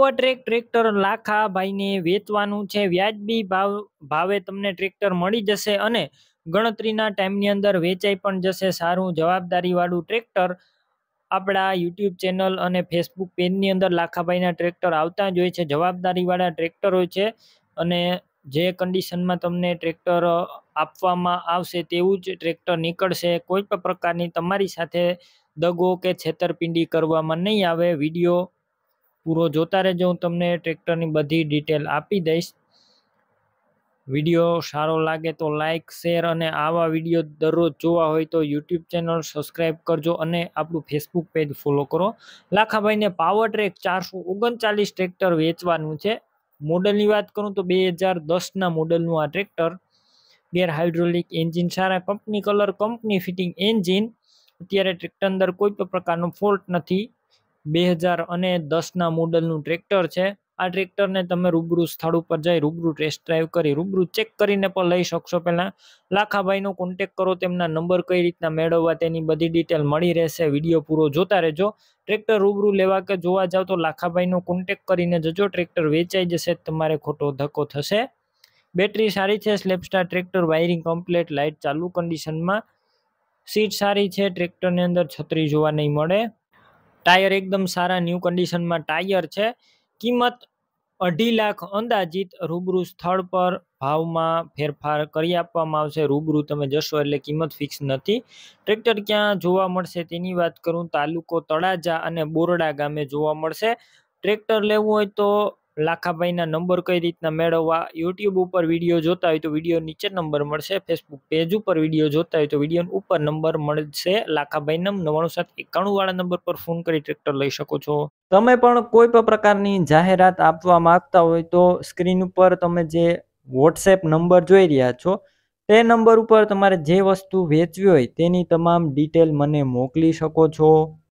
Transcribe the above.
track tractor લાખાભાઈને વેચવાનું છે વ્યાજબી ભાવ ભાવે તમને ટ્રેક્ટર મળી જશે અને ગણતરીના ટાઈમની અંદર વેચાઈ પણ જશે સારું જવાબદારીવાળું ટ્રેક્ટર આપણા યુટ્યુબ ચેનલ અને ફેસબુક પેજની અંદર લાખાભાઈના ટ્રેક્ટર આવતા જ હોય છે જવાબદારીવાળા ટ્રેક્ટર હોય છે અને જે કન્ડિશનમાં તમને ટ્રેક્ટર આપવામાં આવશે તેવું જ ટ્રેક્ટર નીકળશે કોઈ પણ પ્રકારની તમારી સાથે દગો કે છેતરપિંડી કરવામાં નહીં આવે વિડીયો પૂરો જોતા રહેજો હું તમને ટ્રેક્ટરની બધી ડિટેલ આપી દઈશ વિડીયો સારો લાગે તો લાઇક શેર અને આવા વિડીયો દરરોજ જોવા હોય તો યુટ્યુબ ચેનલ સબસ્ક્રાઈબ કરજો અને આપણું ફેસબુક પેજ ફોલો કરો લાખાભાઈને પાવર ટ્રેક ચારસો ઓગણચાલીસ ટ્રેક્ટર વેચવાનું છે મોડલની વાત કરું તો બે હજાર દસના મોડલનું આ ટ્રેક્ટર ગેર હાઇડ્રોલિક એન્જિન સારા company colour company fitting engine અત્યારે ટ્રેક્ટર અંદર કોઈ પણ પ્રકારનો ફોલ્ટ નથી બે હજાર અને દસના મોડલનું ટ્રેક્ટર છે આ ટ્રેક્ટરને તમે રૂબરૂ સ્થળ ઉપર જઈ રૂબરૂ ટેસ્ટ ડ્રાઈવ કરી રૂબરૂ ચેક કરીને પણ લઈ શકશો પહેલાં લાખાભાઈનો કોન્ટેક કરો તેમના નંબર કઈ રીતના મેળવવા તેની બધી ડિટેલ મળી રહેશે વિડીયો પૂરો જોતા રહેજો ટ્રેક્ટર રૂબરૂ લેવા કે જોવા જાવ તો લાખાભાઈનો કોન્ટેક કરીને જજો ટ્રેક્ટર વેચાઈ જશે તમારે ખોટો ધક્કો થશે બેટરી સારી છે self starter tractor wiring complete light ચાલુ કન્ડિશનમાં સીટ સારી છે ટ્રેક્ટરની અંદર છત્રી જોવા નહીં મળે ટાયર એકદમ સારા ન્યૂ કન્ડિશનમાં ટાયર છે કિંમત અઢી લાખ અંદાજિત રૂબરૂ સ્થળ પર ભાવમાં ફેરફાર કરી આપવામાં આવશે રૂબરૂ તમે જશો એટલે કિંમત ફિક્સ નથી ટ્રેક્ટર ક્યાં જોવા મળશે તેની વાત કરું તાલુકો તળાજા અને બોરડા ગામે જોવા મળશે ટ્રેક્ટર લેવું હોય તો લાખાભાઈના નંબર કઈ રીતના મેળવવા યુટ્યુબ ઉપર વિડીયો જોતા હોય તો વિડીયો નીચે નંબર મળશે ફેસબુક પેજ ઉપર વિડીયો જોતા હોય તો વિડીયો ઉપર નંબર મળશે લાખાભાઈના નવાણું સાત એકાણું વાળા નંબર પર ફોન કરી ટ્રેક્ટર લઈ શકો છો તમે પણ કોઈ પણ પ્રકારની જાહેરાત આપવા માંગતા હોય તો સ્ક્રીન ઉપર તમે જે વોટ્સએપ નંબર જોઈ રહ્યા છો તે નંબર ઉપર તમારે જે વસ્તુ વેચવી હોય તેની તમામ ડિટેલ મને મોકલી શકો છો